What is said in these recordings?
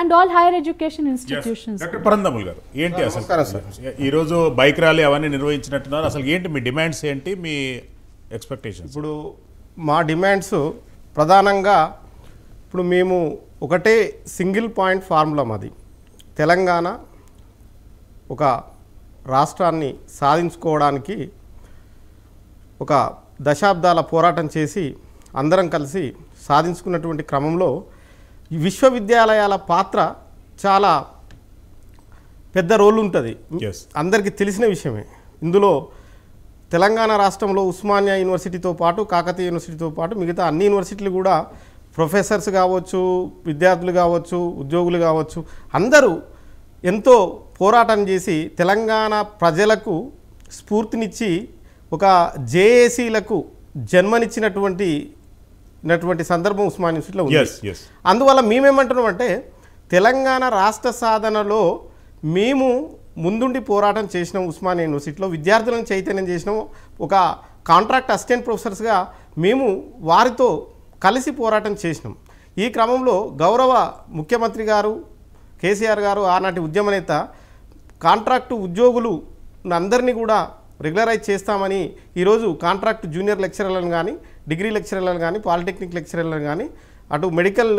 And all higher education institutions doctor పరందముల్ గారు ఏంటి అసలు ఈరోజు బైక్ ర్యాలీ అవన్నీ నిర్వహించినట్టున్నారు అసలు ఏంటి మీ డిమాండ్స్ ఏంటి మీ ఎక్స్పెక్టేషన్ ఇప్పుడు మా డిమాండ్స్ ప్రధానంగా ఇప్పుడు మేము ఒకటే సింగిల్ పాయింట్ ఫార్ములా మాది తెలంగాణ ఒక రాష్ట్రాన్ని సాధించుకోవడానికి ఒక దశాబ్దాల పోరాటం చేసి అందరం కలిసి సాధించుకున్నటువంటి క్రమంలో విశ్వవిద్యాలయాల పాత్ర చాలా పెద్ద రోల్ ఉంటుంది అందరికీ తెలిసిన విషయమే ఇందులో తెలంగాణ రాష్ట్రంలో ఉస్మానియా యూనివర్సిటీతో పాటు కాకతీయ యూనివర్సిటీతో పాటు మిగతా అన్ని యూనివర్సిటీలు కూడా ప్రొఫెసర్స్ కావచ్చు విద్యార్థులు కావచ్చు ఉద్యోగులు కావచ్చు అందరూ ఎంతో పోరాటం చేసి తెలంగాణ ప్రజలకు స్ఫూర్తినిచ్చి ఒక జేఏసీలకు జన్మనిచ్చినటువంటి ఉన్నటువంటి సందర్భం ఉస్మాన్ యూనివర్సిటీలో ఉంది అందువల్ల మేమేమంటున్నాం అంటే తెలంగాణ రాష్ట్ర సాధనలో మేము ముందుండి పోరాటం చేసినాం ఉస్మాన్ యూనివర్సిటీలో విద్యార్థులను చైతన్యం చేసినాం ఒక కాంట్రాక్ట్ అసిస్టెంట్ ప్రొఫెసర్స్గా మేము వారితో కలిసి పోరాటం చేసినాం ఈ క్రమంలో గౌరవ ముఖ్యమంత్రి గారు కేసీఆర్ గారు ఆనాటి ఉద్యమ నేత కాంట్రాక్టు ఉద్యోగులు అందరినీ కూడా రెగ్యులరైజ్ చేస్తామని ఈరోజు కాంట్రాక్ట్ జూనియర్ లెక్చరర్లను కానీ డిగ్రీ లెక్చరర్లను కానీ పాలిటెక్నిక్ లెక్చరర్లను కానీ అటు మెడికల్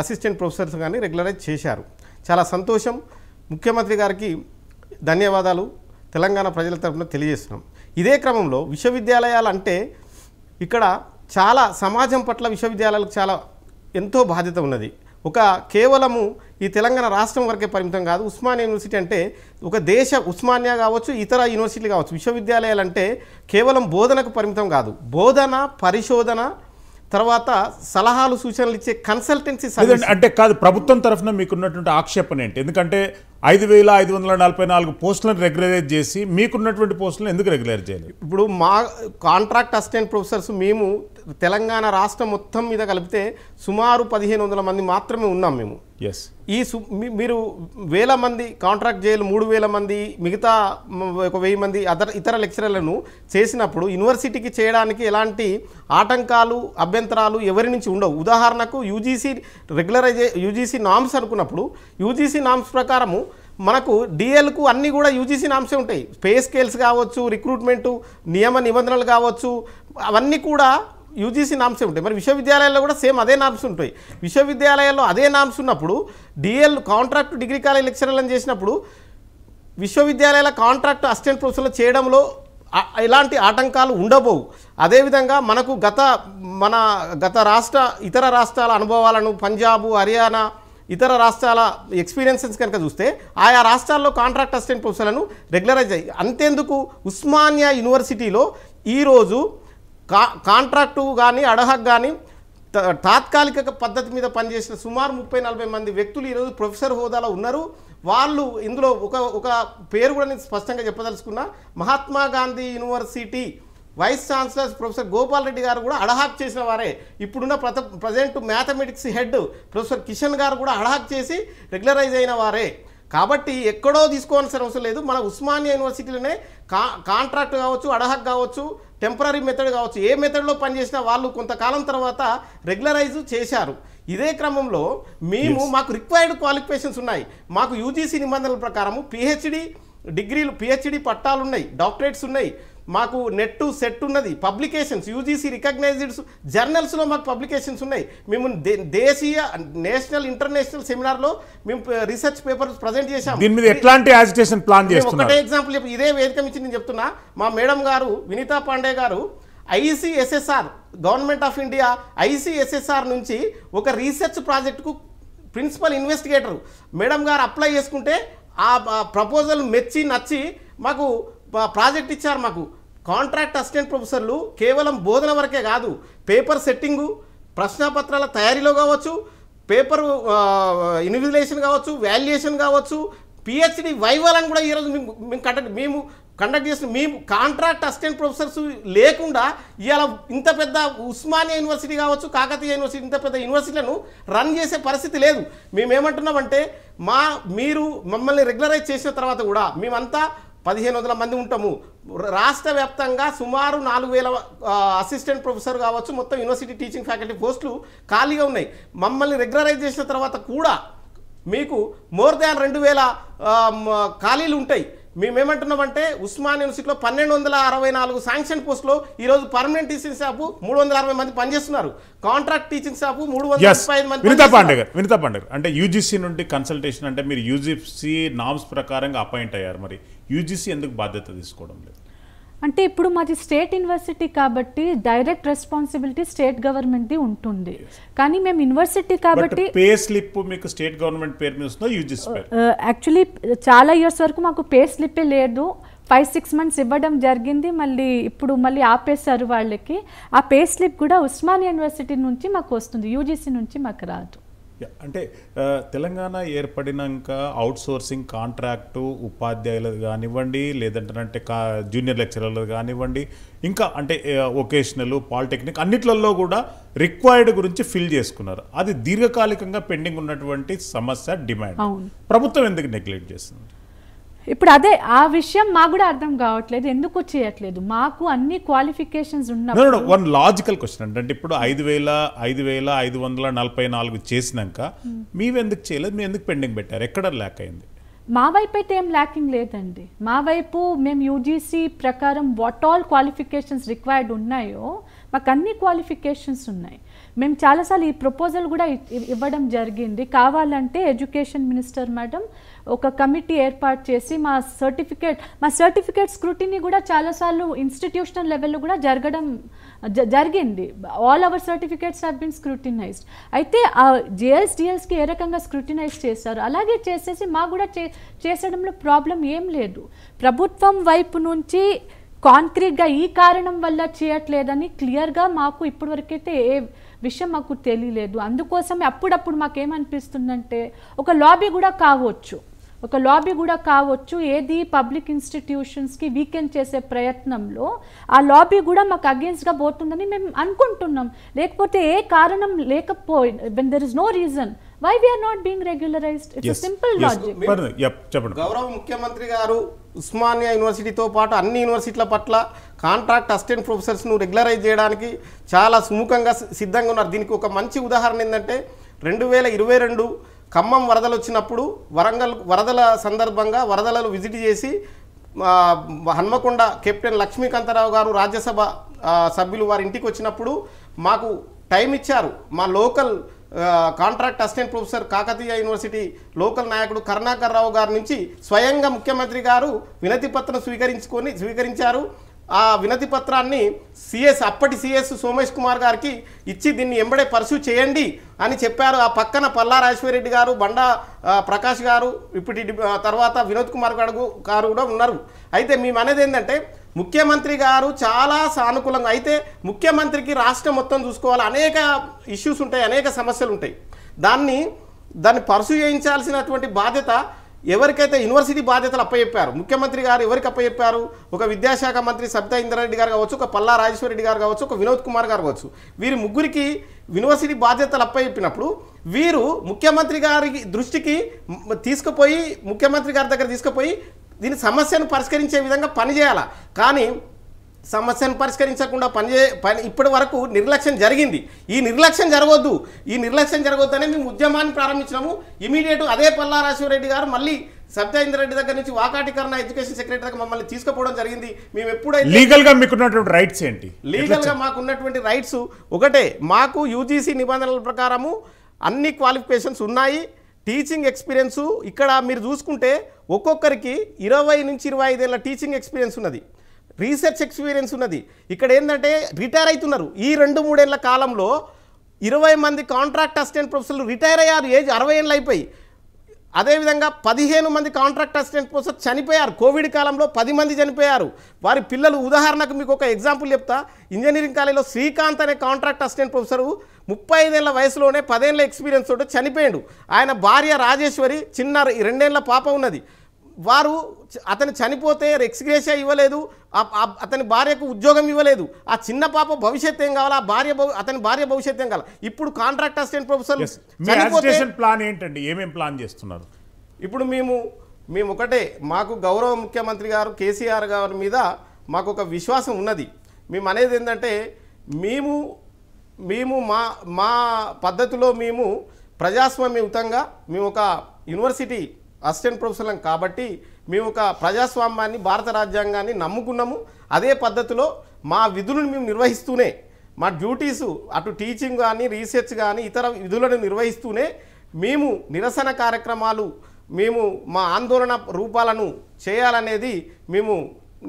అసిస్టెంట్ ప్రొఫెసర్స్ కానీ రెగ్యులరైజ్ చేశారు చాలా సంతోషం ముఖ్యమంత్రి గారికి ధన్యవాదాలు తెలంగాణ ప్రజల తరఫున తెలియజేస్తున్నాం ఇదే క్రమంలో విశ్వవిద్యాలయాలు అంటే ఇక్కడ చాలా సమాజం పట్ల విశ్వవిద్యాలయాలకు చాలా ఎంతో బాధ్యత ఉన్నది ఒక కేవలము ఈ తెలంగాణ రాష్ట్రం వరకే పరిమితం కాదు ఉస్మానియా యూనివర్సిటీ అంటే ఒక దేశ ఉస్మానియా కావచ్చు ఇతర యూనివర్సిటీలు కావచ్చు విశ్వవిద్యాలయాలు అంటే కేవలం బోధనకు పరిమితం కాదు బోధన పరిశోధన తర్వాత సలహాలు సూచనలు ఇచ్చే కన్సల్టెన్సీ అంటే కాదు ప్రభుత్వం తరఫున మీకున్నటువంటి ఆక్షేపణ ఏంటి ఎందుకంటే ఐదు వేల ఐదు వందల నలభై నాలుగు పోస్టులను రెగ్యులరైజ్ చేసి మీకున్నటువంటి పోస్టులను ఎందుకు రెగ్యులర్ చేయాలి ఇప్పుడు మా కాంట్రాక్ట్ అసిస్టెంట్ ప్రొఫెసర్స్ మేము తెలంగాణ రాష్ట్రం మొత్తం మీద కలిపితే సుమారు పదిహేను వందల మంది మాత్రమే ఉన్నాం మేము ఎస్ ఈ మీరు వేల మంది కాంట్రాక్ట్ జైలు మూడు వేల మంది మిగతా ఒక వెయ్యి మంది అదర్ ఇతర లెక్చరర్లను చేసినప్పుడు యూనివర్సిటీకి చేయడానికి ఎలాంటి ఆటంకాలు అభ్యంతరాలు ఎవరి నుంచి ఉండవు ఉదాహరణకు యూజీసీ రెగ్యులరైజే యూజీసీ నామ్స్ అనుకున్నప్పుడు యూజీసీ నామ్స్ ప్రకారము మనకు డిఎల్కు అన్నీ కూడా యూజీసీ నామ్సే ఉంటాయి పే స్కేల్స్ కావచ్చు రిక్రూట్మెంటు నియమ నిబంధనలు కావచ్చు అవన్నీ కూడా యూజీసీ నామ్సే ఉంటాయి మరి విశ్వవిద్యాలయాల్లో కూడా సేమ్ అదే నామ్స్ ఉంటాయి విశ్వవిద్యాలయాల్లో అదే నామ్స్ ఉన్నప్పుడు డిఎల్ కాంట్రాక్ట్ డిగ్రీ కాలేజ్ లెక్చరర్లను చేసినప్పుడు విశ్వవిద్యాలయాల కాంట్రాక్ట్ అసిస్టెంట్ ప్రొఫెసర్లు చేయడంలో ఇలాంటి ఆటంకాలు ఉండబోవు అదేవిధంగా మనకు గత మన గత రాష్ట్ర ఇతర రాష్ట్రాల అనుభవాలను పంజాబ్ హర్యానా ఇతర రాష్ట్రాల ఎక్స్పీరియన్సెస్ కనుక చూస్తే ఆయా రాష్ట్రాల్లో కాంట్రాక్ట్ అసిస్టెంట్ ప్రొఫెసర్లను రెగ్యులరైజ్ అయ్యి అంతేందుకు ఉస్మానియా యూనివర్సిటీలో ఈరోజు కా కాంట్రాక్టు కానీ అడహక్ కానీ తాత్కాలిక పద్ధతి మీద పనిచేసిన సుమారు ముప్పై నలభై మంది వ్యక్తులు ఈరోజు ప్రొఫెసర్ హోదాలో ఉన్నారు వాళ్ళు ఇందులో ఒక ఒక పేరు కూడా నేను స్పష్టంగా చెప్పదలుచుకున్నా Mahatma Gandhi university vice chancellor professor Gopal Reddy garu కూడా అడహాక్ చేసిన వారే ఇప్పుడున్న ప్రత present mathematics head professor Kishan garu కూడా అడహాక్ చేసి రెగ్యులరైజ్ అయిన వారే కాబట్టి ఎక్కడో తీసుకోవాల్సిన అవసరం లేదు మన ఉస్మానియా యూనివర్సిటీలోనే కా కాంట్రాక్ట్ కావచ్చు అడహక్ కావచ్చు టెంపరీ మెథడ్ కావచ్చు ఏ మెథడ్లో పనిచేసినా వాళ్ళు కొంతకాలం తర్వాత రెగ్యులరైజ్ చేశారు ఇదే క్రమంలో మేము మాకు రిక్వైర్డ్ క్వాలిఫికేషన్స్ ఉన్నాయి మాకు యూజీసీ నిబంధనల ప్రకారము పిహెచ్డి డిగ్రీలు పిహెచ్డి పట్టాలు ఉన్నాయి డాక్టరేట్స్ ఉన్నాయి మాకు నెట్టు సెట్ ఉన్నది పబ్లికేషన్స్ యూజీసీ రికగ్నైజ్డ్స్ జర్నల్స్లో మాకు పబ్లికేషన్స్ ఉన్నాయి మేము దేశీయ నేషనల్ ఇంటర్నేషనల్ సెమినార్లో మేము రీసెర్చ్ పేపర్స్ ప్రజెంట్ చేశాం ఎట్లాంటి ప్లాన్ ఒకటే ఎగ్జాంపుల్ ఇదే వేదిక నుంచి నేను చెప్తున్నా మా మేడం గారు Vinita Pandey garu ICSSR government of India ICSSR నుంచి ఒక రీసెర్చ్ ప్రాజెక్టుకు principal investigator madam garu apply చేసుకుంటే ఆ ప్రపోజల్ మెచ్చి నచ్చి మాకు ప్రాజెక్ట్ ఇచ్చారు మాకు కాంట్రాక్ట్ అసిస్టెంట్ ప్రొఫెసర్లు కేవలం బోధన వరకే కాదు పేపర్ సెట్టింగు ప్రశ్నపత్రాల తయారీలో కావచ్చు పేపర్ ఇన్విజిలేషన్ కావచ్చు వాల్యుయేషన్ కావచ్చు పిహెచ్డి వైవాలని కూడా ఈరోజు మేము కండక్ట్ మేము కండక్ట్ చేసిన మేము కాంట్రాక్ట్ అసిస్టెంట్ ప్రొఫెసర్స్ లేకుండా ఇవాళ ఇంత పెద్ద ఉస్మానియా యూనివర్సిటీ కావచ్చు కాకతీయ యూనివర్సిటీ ఇంత పెద్ద యూనివర్సిటీలను రన్ చేసే పరిస్థితి లేదు మేమేమంటున్నామంటే మా మీరు మమ్మల్ని రెగ్యులరైజ్ చేసిన తర్వాత కూడా మేమంతా పదిహేను వందల మంది ఉంటాము రాష్ట్ర వ్యాప్తంగా సుమారు నాలుగు వేల అసిస్టెంట్ ప్రొఫెసర్ కావచ్చు మొత్తం యూనివర్సిటీ టీచింగ్ ఫ్యాకల్టీ పోస్టులు ఖాళీగా ఉన్నాయి మమ్మల్ని రెగ్యులరైజ్ చేసిన తర్వాత కూడా మీకు మోర్ దాన్ రెండు వేల ఖాళీలు ఉంటాయి మేమేమంటున్నామంటే ఉస్మాన్ యూనివర్సిటీలో పన్నెండు వందల అరవై నాలుగు శాంక్షన్ పోస్టులో ఈరోజు పర్మనెంట్ టీచింగ్ స్టాఫ్ మూడు వందల అరవై మంది పనిచేస్తున్నారు కాంట్రాక్ట్ టీచింగ్ స్టాఫ్ మూడు వందల ముప్పై మంది వినితా పాండే గారు వినితా పాండే గారు అంటే యూజీసీ నుండి కన్సల్టేషన్ అంటే మీరు యూజీసీ నామ్స్ ప్రకారంగా అపాయింట్ అయ్యారు మరి యూజీసీ ఎందుకు బాధ్యత తీసుకోవడం లేదు అంటే ఇప్పుడు మాది స్టేట్ యూనివర్సిటీ కాబట్టి డైరెక్ట్ రెస్పాన్సిబిలిటీ స్టేట్ గవర్నమెంట్ది ఉంటుంది కానీ మేము యూనివర్సిటీ కాబట్టి పే స్లిప్ మీకు స్టేట్ గవర్నమెంట్ పేరు మీద యూజ్ యాక్చువల్లీ చాలా ఇయర్స్ వరకు మాకు పే స్లిప్పే లేదు ఫైవ్ సిక్స్ మంత్స్ ఇవ్వడం జరిగింది మళ్ళీ ఇప్పుడు మళ్ళీ ఆపేశారు వాళ్ళకి ఆ పే స్లిప్ కూడా ఉస్మాన్ యూనివర్సిటీ నుంచి మాకు వస్తుంది యూజీసీ నుంచి మాకు రాదు అంటే తెలంగాణ ఏర్పడినాక అవుట్ సోర్సింగ్ కాంట్రాక్టు ఉపాధ్యాయులు కానివ్వండి లేదంటే కా జూనియర్ లెక్చరర్లు కానివ్వండి ఇంకా అంటే వొకేషనల్ పాలిటెక్నిక్ అన్నిట్లలో కూడా రిక్వైర్డ్ గురించి ఫిల్ చేసుకున్నారు అది దీర్ఘకాలికంగా పెండింగ్ ఉన్నటువంటి సమస్య డిమాండ్ ప్రభుత్వం ఎందుకు నెగ్లెక్ట్ చేస్తుంది ఇప్పుడు అదే ఆ విషయం మాకు కూడా అర్థం కావట్లేదు ఎందుకు చేయట్లేదు మాకు అన్ని క్వాలిఫికేషన్స్ ఉన్నాయి వన్ లాజికల్ క్వశ్చన్ అంటే ఇప్పుడు ఐదు వేల ఐదు వేల ఐదు వందల నలభై నాలుగు చేసినాక hmm. మీవెందుకు చేయలేదు మీ ఎందుకు పెండింగ్ పెట్టారు ఎక్కడ ల్యాక్ అయింది మా వైపు అయితే ఏం ల్యాకింగ్ లేదండి మా వైపు మేము యూజీసీ ప్రకారం వాట్ ఆల్ క్వాలిఫికేషన్స్ రిక్వైర్డ్ ఉన్నాయో మాకు అన్ని క్వాలిఫికేషన్స్ ఉన్నాయి మేము చాలాసార్లు ఈ ప్రపోజల్ కూడా ఇవ్వడం జరిగింది కావాలంటే ఎడ్యుకేషన్ మినిస్టర్ మేడం ఒక కమిటీ ఏర్పాటు చేసి మా సర్టిఫికేట్ మా సర్టిఫికేట్ స్క్రూటినీ కూడా చాలాసార్లు ఇన్స్టిట్యూషనల్ లెవెల్లో కూడా జరగడం జరిగింది all our certificates have been scrutinised అయితే ఆ జిఎస్ డిఎల్స్కి ఏ రకంగా స్క్రూటినైజ్ చేస్తారు అలాగే చేసేసి మా కూడా చే చేసడంలో ప్రాబ్లం ఏం లేదు ప్రభుత్వం వైపు నుంచి కాంక్రీట్గా ఈ కారణం వల్ల చేయట్లేదని క్లియర్గా మాకు ఇప్పటివరకైతే ఏ విషయం మాకు తెలియలేదు అందుకోసం అప్పుడప్పుడు మాకు ఏమనిపిస్తుందంటే ఒక లాబీ కూడా కావచ్చు ఒక లాబీ కూడా కావచ్చు ఏది పబ్లిక్ ఇన్స్టిట్యూషన్స్కి వీకెండ్ చేసే ప్రయత్నంలో ఆ లాబీ కూడా మాకు అగేన్స్ట్గా పోతుందని మేము అనుకుంటున్నాం లేకపోతే ఏ కారణం లేకపోయి when there is no reason why we are not being regularised it's simple logic గౌరవ ముఖ్యమంత్రి గారు ఉస్మానియా యూనివర్సిటీతో పాటు అన్ని యూనివర్సిటీల పట్ల కాంట్రాక్ట్ అసిస్టెంట్ ప్రొఫెసర్స్ను రెగ్యులరైజ్ చేయడానికి చాలా సుముఖంగా సిద్ధంగా ఉన్నారు దీనికి ఒక మంచి ఉదాహరణ ఏంటంటే రెండు వేల ఇరవై రెండు ఖమ్మం వరదలు వచ్చినప్పుడు వరంగల్ వరదల సందర్భంగా వరదలలో విజిట్ చేసి హన్మకొండ కెప్టెన్ లక్ష్మీకాంతారావు గారు రాజ్యసభ సభ్యులు వారి ఇంటికి వచ్చినప్పుడు మాకు టైం ఇచ్చారు మా local contract assistant professor Kakatiya university local నాయకుడు కరుణాకర్ రావు గారి నుంచి స్వయంగా ముఖ్యమంత్రి గారు వినతి పత్రం స్వీకరించుకొని స్వీకరించారు ఆ వినతి పత్రాన్ని సిఎస్ అప్పటి సిఎస్ సోమేష్ కుమార్ గారికి ఇచ్చి దీన్ని ఎంబడే పర్సూ చేయండి అని చెప్పారు ఆ పక్కన పల్లా గారు బండా ప్రకాష్ గారు ఇప్పటి తర్వాత వినోద్ కుమార్ గారు గారు కూడా ఉన్నారు అయితే మేము అనేది ఏంటంటే ముఖ్యమంత్రి గారు చాలా సానుకూలంగా అయితే ముఖ్యమంత్రికి రాష్ట్రం మొత్తం చూసుకోవాలి అనేక ఇష్యూస్ ఉంటాయి అనేక సమస్యలు ఉంటాయి దాన్ని దాన్ని పర్సూ చేయించాల్సినటువంటి బాధ్యత ఎవరికైతే యూనివర్సిటీ బాధ్యతలు అప్పచెప్పారు ముఖ్యమంత్రి గారు ఎవరికి అప్పచెప్పారు ఒక విద్యాశాఖ మంత్రి సబితా ఇంద్రారెడ్డి గారు కావచ్చు ఒక పల్లా రాజేశ్వరరెడ్డి గారు కావచ్చు ఒక వినోద్ కుమార్ గారు కావచ్చు వీరి ముగ్గురికి యూనివర్సిటీ బాధ్యతలు అప్పచెప్పినప్పుడు వీరు ముఖ్యమంత్రి గారి దృష్టికి తీసుకుపోయి ముఖ్యమంత్రి గారి దగ్గర తీసుకుపోయి దీని సమస్యను పరిష్కరించే విధంగా పనిచేయాలా కానీ సమస్యను పరిష్కరించకుండా పనిచే పని ఇప్పటి వరకు నిర్లక్ష్యం జరిగింది ఈ నిర్లక్ష్యం జరగవద్దు ఈ నిర్లక్ష్యం జరగవద్దనే మేము ఉద్యమాన్ని ప్రారంభించినాము ఇమీడియట్ అదే పల్లారాశివరెడ్డి గారు మళ్ళీ రెడ్డి దగ్గర నుంచి వాకాటికరణ ఎడ్యుకేషన్ సెక్రటరీ దగ్గర మమ్మల్ని తీసుకుపోవడం జరిగింది మేము ఎప్పుడైతే లీగల్ గా మీకున్నటువంటి రైట్స్ ఏంటి లీగల్ గా ఉన్నటువంటి రైట్స్ ఒకటే మాకు యూజీసీ నిబంధనల ప్రకారము అన్ని క్వాలిఫికేషన్స్ ఉన్నాయి టీచింగ్ ఎక్స్పీరియన్స్ ఇక్కడ మీరు చూసుకుంటే ఒక్కొక్కరికి ఇరవై నుంచి ఇరవై ఐదేళ్ళ టీచింగ్ ఎక్స్పీరియన్స్ ఉన్నది రీసెర్చ్ ఎక్స్పీరియన్స్ ఉన్నది ఇక్కడ ఏంటంటే రిటైర్ అవుతున్నారు ఈ రెండు మూడేళ్ల కాలంలో ఇరవై మంది కాంట్రాక్ట్ అసిస్టెంట్ ప్రొఫెసర్లు రిటైర్ అయ్యారు ఏజ్ అరవై ఏళ్ళు అయిపోయి అదేవిధంగా పదిహేను మంది కాంట్రాక్ట్ అసిస్టెంట్ ప్రొఫెసర్ చనిపోయారు కోవిడ్ కాలంలో పది మంది చనిపోయారు వారి పిల్లలు ఉదాహరణకు మీకు ఒక ఎగ్జాంపుల్ చెప్తా ఇంజనీరింగ్ కాలేజీలో శ్రీకాంత్ అనే కాంట్రాక్ట్ అసిస్టెంట్ ప్రొఫెసరు ముప్పై ఐదేళ్ల వయసులోనే పదేళ్ళ ఎక్స్పీరియన్స్ తోటి చనిపోయాడు ఆయన భార్య రాజేశ్వరి చిన్న రెండేళ్ల పాప ఉన్నది వారు అతను చనిపోతే ఎక్స్గ్రేషియా ఇవ్వలేదు అతని భార్యకు ఉద్యోగం ఇవ్వలేదు ఆ చిన్న పాప భవిష్యత్ ఏం కావాలి ఆ భార్య అతని భార్య భవిష్యత్ ఏం కావాలి ఇప్పుడు కాంట్రాక్ట్ అసిస్టెంట్ ప్రొఫెసర్ ప్లాన్ ఏంటండి ఏమేమి ప్లాన్ చేస్తున్నారు ఇప్పుడు మేము మేము ఒకటే మాకు గౌరవ ముఖ్యమంత్రి గారు కేసీఆర్ గారి మీద మాకు ఒక విశ్వాసం ఉన్నది మేము అనేది ఏంటంటే మేము మేము మా మా పద్ధతిలో మేము ప్రజాస్వామ్యయుతంగా మేము ఒక యూనివర్సిటీ అసిస్టెంట్ ప్రొఫెసర్లం కాబట్టి మేము ఒక ప్రజాస్వామ్యాన్ని భారత రాజ్యాంగాన్ని నమ్ముకున్నాము అదే పద్ధతిలో మా విధులను మేము నిర్వహిస్తూనే మా డ్యూటీసు అటు టీచింగ్ కానీ రీసెర్చ్ కానీ ఇతర విధులను నిర్వహిస్తూనే మేము నిరసన కార్యక్రమాలు మేము మా ఆందోళన రూపాలను చేయాలనేది మేము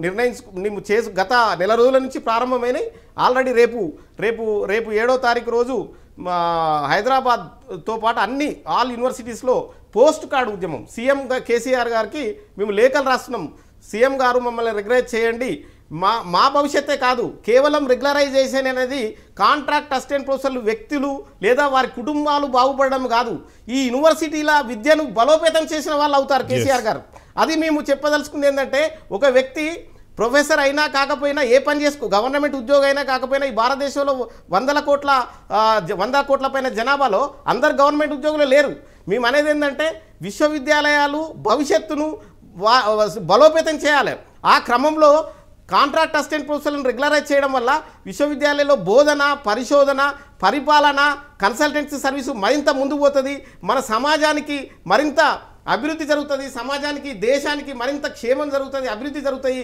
నిర్ణయించు మేము చేసు గత నెల రోజుల నుంచి ప్రారంభమైనాయి ఆల్రెడీ రేపు రేపు రేపు ఏడో తారీఖు రోజు హైదరాబాద్తో పాటు అన్ని ఆల్ యూనివర్సిటీస్లో పోస్ట్ కార్డ్ ఉద్యమం సీఎం కేసీఆర్ గారికి మేము లేఖలు రాస్తున్నాం సీఎం గారు మమ్మల్ని రెగ్యులైజ్ చేయండి మా మా భవిష్యత్తే కాదు కేవలం రెగ్యులరైజేషన్ అనేది కాంట్రాక్ట్ అసిస్టెంట్ ప్రొఫెసర్లు వ్యక్తులు లేదా వారి కుటుంబాలు బాగుపడడం కాదు ఈ యూనివర్సిటీల విద్యను బలోపేతం చేసిన వాళ్ళు అవుతారు కేసీఆర్ గారు అది మేము చెప్పదలుచుకుంది ఏంటంటే ఒక వ్యక్తి ప్రొఫెసర్ అయినా కాకపోయినా ఏ పని చేసుకో గవర్నమెంట్ ఉద్యోగం అయినా కాకపోయినా ఈ భారతదేశంలో వందల కోట్ల వంద కోట్ల పైన జనాభాలో అందరు గవర్నమెంట్ ఉద్యోగులు లేరు మేము అనేది ఏంటంటే విశ్వవిద్యాలయాలు భవిష్యత్తును బలోపేతం చేయాలి ఆ క్రమంలో కాంట్రాక్ట్ అసిస్టెంట్ ప్రొఫెసర్లను రెగ్యులరైజ్ చేయడం వల్ల విశ్వవిద్యాలయంలో బోధన పరిశోధన పరిపాలన కన్సల్టెన్సీ సర్వీసు మరింత ముందు పోతుంది మన సమాజానికి మరింత అభివృద్ధి జరుగుతుంది సమాజానికి దేశానికి మరింత క్షేమం జరుగుతుంది అభివృద్ధి జరుగుతాయి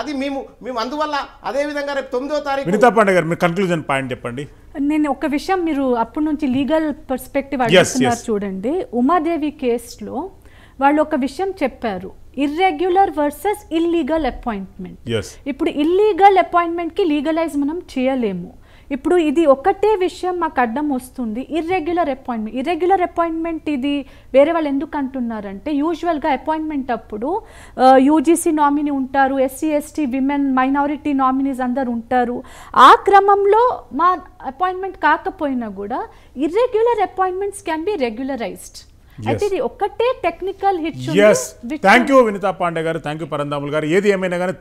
అది మేము మేము అందువల్ల అదేవిధంగా రేపు తొమ్మిదో తారీఖు పండుగ గారు మీ కన్క్లూజన్ పాయింట్ చెప్పండి నేను ఒక విషయం మీరు అప్పటి నుంచి లీగల్ పర్స్పెక్టివ్ అడుగుతున్నారు చూడండి ఉమాదేవి కేసులో వాళ్ళు ఒక విషయం చెప్పారు ఇర్రెగ్యులర్ వర్సెస్ ఇల్లీగల్ అపాయింట్మెంట్ ఇప్పుడు ఇల్లీగల్ అపాయింట్మెంట్కి లీగలైజ్ మనం చేయలేము ఇప్పుడు ఇది ఒకటే విషయం మాకు అడ్డం వస్తుంది ఇర్రెగ్యులర్ అపాయింట్మెంట్ ఇర్రెగ్యులర్ అపాయింట్మెంట్ ఇది వేరే వాళ్ళు ఎందుకు అంటున్నారంటే యూజువల్గా అపాయింట్మెంట్ అప్పుడు యూజీసీ నామినీ ఉంటారు SC ST women minority nominees అందరు ఉంటారు ఆ క్రమంలో మా అపాయింట్మెంట్ కాకపోయినా కూడా irregular appointments can be regularised ఒక్కటే technical hit thank you Vinita Pandey garu thank you పరందాములు గారు ఏది ఏమైనా కానీ